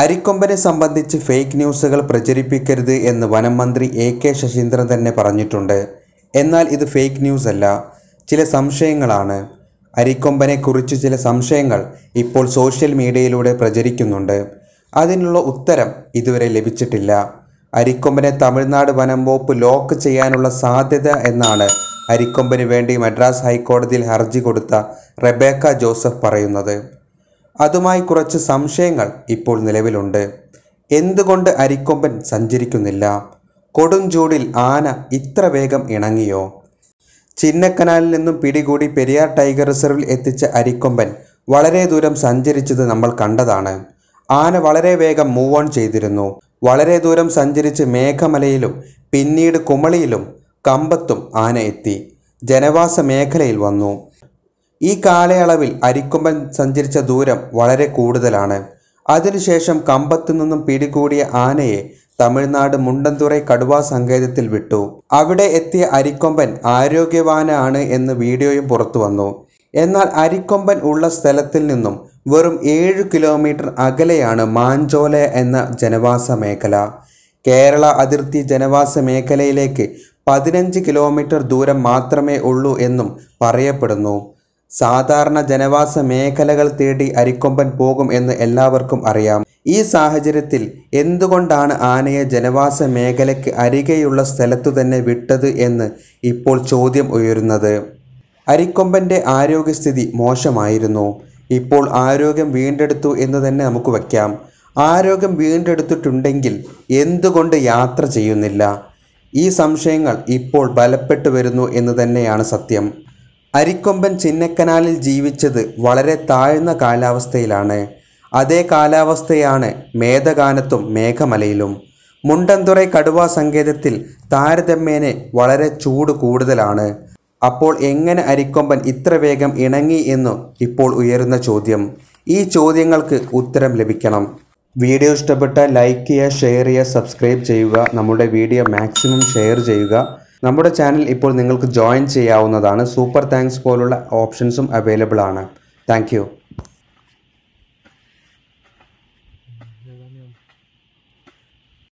അരിക്കൊമ്പനെ സംബന്ധിച്ച് ഫേക്ക് ന്യൂസുകൾ പ്രചരിപ്പിക്കരുത് എന്ന് വനം മന്ത്രി എ കെ ശശീന്ദ്രൻ തന്നെ പറഞ്ഞിട്ടുണ്ട് എന്നാൽ ഇത് ഫേക്ക് ന്യൂസ് അല്ല ചില സംശയങ്ങളാണ് അരിക്കൊമ്പനെക്കുറിച്ച് ചില സംശയങ്ങൾ ഇപ്പോൾ സോഷ്യൽ മീഡിയയിലൂടെ പ്രചരിക്കുന്നുണ്ട് അതിനുള്ള ഉത്തരം ഇതുവരെ ലഭിച്ചിട്ടില്ല അരിക്കൊമ്പനെ തമിഴ്നാട് വനം വകുപ്പ് ലോക്ക് ചെയ്യാനുള്ള സാധ്യത എന്നാണ് അരിക്കൊമ്പന് വേണ്ടി മദ്രാസ് ഹൈക്കോടതിയിൽ ഹർജി കൊടുത്ത റെബേക്ക ജോസഫ് പറയുന്നത് അതുമായി കുറച്ച് സംശയങ്ങൾ ഇപ്പോൾ നിലവിലുണ്ട് എന്തുകൊണ്ട് അരിക്കൊമ്പൻ സഞ്ചരിക്കുന്നില്ല കൊടുംചൂടിൽ ആന ഇത്ര വേഗം ഇണങ്ങിയോ ചിന്നക്കനാലിൽ നിന്നും പിടികൂടി പെരിയാർ ടൈഗർ റിസർവിൽ എത്തിച്ച അരിക്കൊമ്പൻ വളരെ ദൂരം സഞ്ചരിച്ചത് നമ്മൾ കണ്ടതാണ് ആന വളരെ വേഗം മൂവ് ഓൺ ചെയ്തിരുന്നു വളരെ ദൂരം സഞ്ചരിച്ച് മേഘമലയിലും പിന്നീട് കുമളിയിലും കമ്പത്തും ആന എത്തി ജനവാസ മേഖലയിൽ വന്നു ഈ കാലയളവിൽ അരിക്കൊമ്പൻ സഞ്ചരിച്ച ദൂരം വളരെ കൂടുതലാണ് അതിനുശേഷം കമ്പത്തു നിന്നും പിടികൂടിയ ആനയെ തമിഴ്നാട് മുണ്ടന്തുറൈ കടുവാ സങ്കേതത്തിൽ വിട്ടു അവിടെ എത്തിയ അരിക്കൊമ്പൻ ആരോഗ്യവാനാണ് എന്ന് വീഡിയോയും പുറത്തു വന്നു എന്നാൽ അരിക്കൊമ്പൻ ഉള്ള സ്ഥലത്തിൽ നിന്നും വെറും ഏഴ് കിലോമീറ്റർ അകലെയാണ് മാഞ്ചോല എന്ന ജനവാസ മേഖല കേരള അതിർത്തി ജനവാസ മേഖലയിലേക്ക് പതിനഞ്ച് കിലോമീറ്റർ ദൂരം മാത്രമേ ഉള്ളൂ എന്നും പറയപ്പെടുന്നു സാധാരണ ജനവാസ മേഖലകൾ തേടി അരിക്കൊമ്പൻ പോകും എന്ന് എല്ലാവർക്കും അറിയാം ഈ സാഹചര്യത്തിൽ എന്തുകൊണ്ടാണ് ആനയെ ജനവാസ മേഖലയ്ക്ക് അരികെയുള്ള സ്ഥലത്തു തന്നെ വിട്ടത് എന്ന് ഇപ്പോൾ ചോദ്യം ഉയരുന്നത് അരിക്കൊമ്പൻ്റെ ആരോഗ്യസ്ഥിതി മോശമായിരുന്നു ഇപ്പോൾ ആരോഗ്യം വീണ്ടെടുത്തു എന്ന് തന്നെ നമുക്ക് വയ്ക്കാം ആരോഗ്യം വീണ്ടെടുത്തിട്ടുണ്ടെങ്കിൽ എന്തുകൊണ്ട് യാത്ര ചെയ്യുന്നില്ല ഈ സംശയങ്ങൾ ഇപ്പോൾ ബലപ്പെട്ടു വരുന്നു എന്ന് തന്നെയാണ് സത്യം അരിക്കൊമ്പൻ ചിന്നക്കനാലിൽ ജീവിച്ചത് വളരെ താഴ്ന്ന കാലാവസ്ഥയിലാണ് അതേ കാലാവസ്ഥയാണ് മേധകാനത്തും മേഘമലയിലും മുണ്ടന്തുറൈ കടുവ സങ്കേതത്തിൽ താരതമ്യേനെ വളരെ ചൂട് കൂടുതലാണ് അപ്പോൾ എങ്ങനെ അരിക്കൊമ്പൻ ഇത്ര വേഗം ഇണങ്ങി എന്നു ഇപ്പോൾ ഉയരുന്ന ചോദ്യം ഈ ചോദ്യങ്ങൾക്ക് ഉത്തരം ലഭിക്കണം വീഡിയോ ഇഷ്ടപ്പെട്ട ലൈക്ക് ചെയ്യുക ഷെയർ ചെയ്യുക സബ്സ്ക്രൈബ് ചെയ്യുക നമ്മുടെ വീഡിയോ മാക്സിമം ഷെയർ ചെയ്യുക നമ്മുടെ ചാനൽ ഇപ്പോൾ നിങ്ങൾക്ക് ജോയിൻ ചെയ്യാവുന്നതാണ് സൂപ്പർ താങ്ക്സ് പോലുള്ള ഓപ്ഷൻസും അവൈലബിൾ ആണ് താങ്ക്